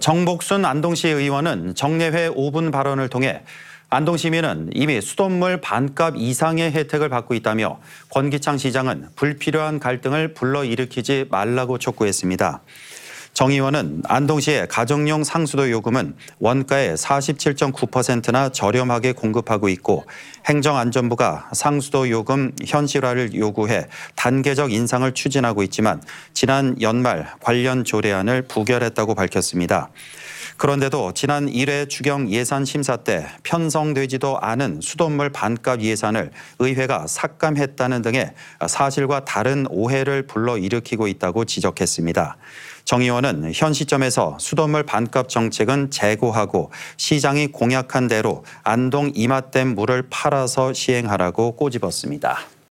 정복순 안동시 의원은 정례회 5분 발언을 통해 안동 시민은 이미 수돗물 반값 이상의 혜택을 받고 있다며 권기창 시장은 불필요한 갈등을 불러일으키지 말라고 촉구했습니다. 정 의원은 안동시의 가정용 상수도 요금은 원가의 47.9%나 저렴하게 공급하고 있고 행정안전부가 상수도 요금 현실화를 요구해 단계적 인상을 추진하고 있지만 지난 연말 관련 조례안을 부결했다고 밝혔습니다. 그런데도 지난 1회 추경 예산 심사 때 편성되지도 않은 수돗물 반값 예산을 의회가 삭감했다는 등의 사실과 다른 오해를 불러일으키고 있다고 지적했습니다. 정 의원은 현 시점에서 수돗물 반값 정책은 재고하고 시장이 공약한 대로 안동 이마댐 물을 팔아서 시행하라고 꼬집었습니다.